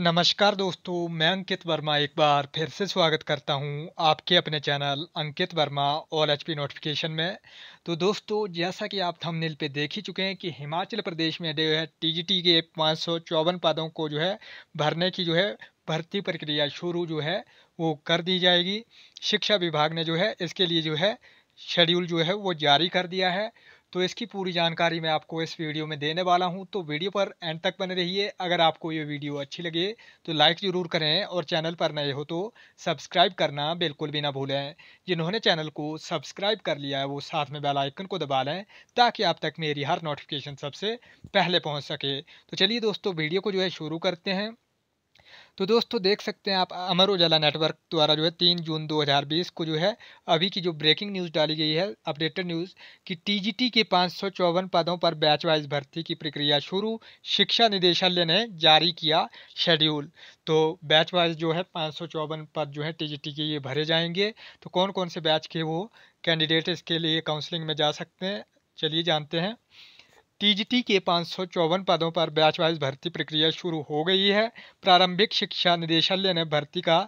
नमस्कार दोस्तों मैं अंकित वर्मा एक बार फिर से स्वागत करता हूं आपके अपने channel Ankit Verma all H notification में तो दोस्तों जैसा कि आप थंबनेल पे देख ही चुके हैं कि हिमाचल प्रदेश में जो है टीजीटी के पाँच सौ चौवन पदों को जो है भरने की जो है भर्ती प्रक्रिया शुरू जो है वो कर दी जाएगी शिक्षा विभाग ने जो है इसके लिए जो है शेड्यूल जो है वो जारी कर दिया है तो इसकी पूरी जानकारी मैं आपको इस वीडियो में देने वाला हूं तो वीडियो पर एंड तक बने रहिए अगर आपको ये वीडियो अच्छी लगे तो लाइक ज़रूर करें और चैनल पर नए हो तो सब्सक्राइब करना बिल्कुल भी ना भूलें जिन्होंने चैनल को सब्सक्राइब कर लिया है वो साथ में बेल आइकन को दबा लें ताकि आप तक मेरी हर नोटिफिकेशन सबसे पहले पहुँच सके तो चलिए दोस्तों वीडियो को जो है शुरू करते हैं तो दोस्तों देख सकते हैं आप अमर उजाला नेटवर्क द्वारा जो है तीन जून 2020 को जो है अभी की जो ब्रेकिंग न्यूज़ डाली गई है अपडेटेड न्यूज़ कि टीजीटी के पाँच पदों पर बैच वाइज भर्ती की प्रक्रिया शुरू शिक्षा निदेशालय ने जारी किया शेड्यूल तो बैच वाइज जो है पाँच पद जो है टी के ये भरे जाएंगे तो कौन कौन से बैच के वो कैंडिडेट इसके लिए काउंसलिंग में जा सकते हैं चलिए जानते हैं टीजीटी के पाँच पदों पर बैच वाइज भर्ती प्रक्रिया शुरू हो गई है प्रारंभिक शिक्षा निदेशालय ने भर्ती का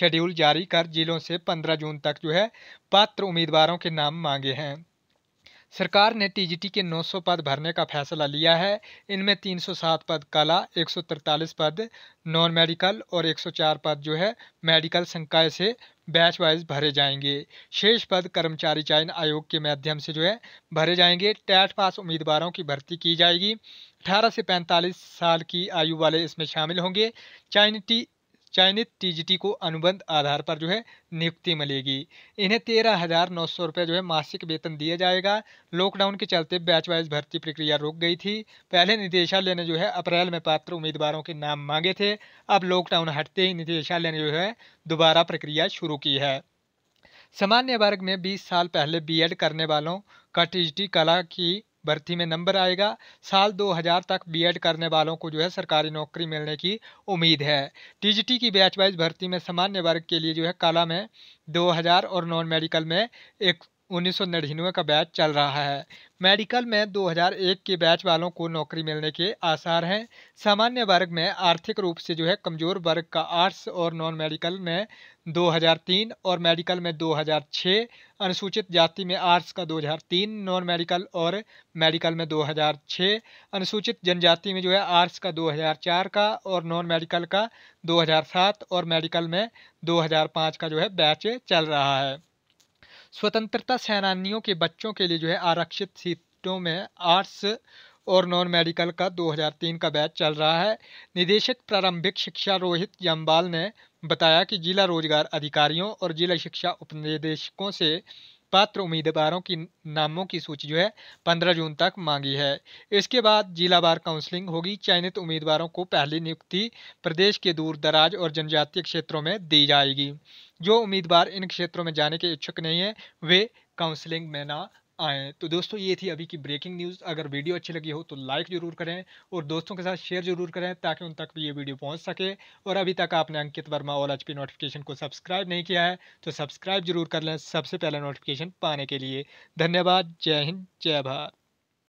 शेड्यूल जारी कर जिलों से 15 जून तक जो है पात्र उम्मीदवारों के नाम मांगे हैं सरकार ने टीजीटी के 900 पद भरने का फैसला लिया है इनमें 307 पद कला 143 पद नॉन मेडिकल और 104 पद जो है मेडिकल संकाय से बैच वाइज भरे जाएंगे शेष पद कर्मचारी चयन आयोग के माध्यम से जो है भरे जाएंगे टैट पास उम्मीदवारों की भर्ती की जाएगी 18 से 45 साल की आयु वाले इसमें शामिल होंगे चयनित चयनित टीजीटी को अनुबंध आधार पर जो है नियुक्ति मिलेगी इन्हें तेरह हजार नौ सौ रुपये जो है मासिक वेतन दिया जाएगा लॉकडाउन के चलते बैच वाइज भर्ती प्रक्रिया रुक गई थी पहले निदेशालय ने जो है अप्रैल में पात्र उम्मीदवारों के नाम मांगे थे अब लॉकडाउन हटते ही निदेशालय ने जो है दोबारा प्रक्रिया शुरू की है सामान्य वर्ग में 20 साल पहले बीएड करने वालों का टीजीटी कला की भर्ती में नंबर आएगा साल 2000 तक बीएड करने वालों को जो है सरकारी नौकरी मिलने की उम्मीद है टीजीटी की बैच वाइज भर्ती में सामान्य वर्ग के लिए जो है कला में 2000 और नॉन मेडिकल में एक उन्नीस का बैच चल रहा है मेडिकल में 2001 के बैच वालों को नौकरी मिलने के आसार हैं सामान्य वर्ग में आर्थिक रूप से जो है कमज़ोर वर्ग का आर्ट्स और नॉन मेडिकल में 2003 और मेडिकल में 2006 अनुसूचित जाति में आर्ट्स का 2003 नॉन मेडिकल और मेडिकल में 2006 अनुसूचित जनजाति में जो है आर्ट्स का 2004 का और नॉन मेडिकल का 2007 और मेडिकल में 2005 का जो है बैच चल रहा है स्वतंत्रता सेनानियों के बच्चों के लिए जो है आरक्षित सीटों में आर्ट्स और नॉन मेडिकल का 2003 का बैच चल रहा है निदेशक प्रारंभिक शिक्षा रोहित जम्बाल ने बताया कि जिला रोजगार अधिकारियों और जिला शिक्षा उपनिदेशकों से पात्र उम्मीदवारों की नामों की सूची जो है पंद्रह जून तक मांगी है इसके बाद जिला बार काउंसलिंग होगी चयनित उम्मीदवारों को पहली नियुक्ति प्रदेश के दूर दराज और जनजातीय क्षेत्रों में दी जाएगी जो उम्मीदवार इन क्षेत्रों में जाने के इच्छुक नहीं है वे काउंसलिंग में ना आएँ तो दोस्तों ये थी अभी की ब्रेकिंग न्यूज़ अगर वीडियो अच्छी लगी हो तो लाइक ज़रूर करें और दोस्तों के साथ शेयर ज़रूर करें ताकि उन तक भी ये वीडियो पहुंच सके और अभी तक आपने Ankit Verma all H notification को सब्सक्राइब नहीं किया है तो सब्सक्राइब जरूर कर लें सबसे पहले नोटिफिकेशन पाने के लिए धन्यवाद जय हिंद जय भारत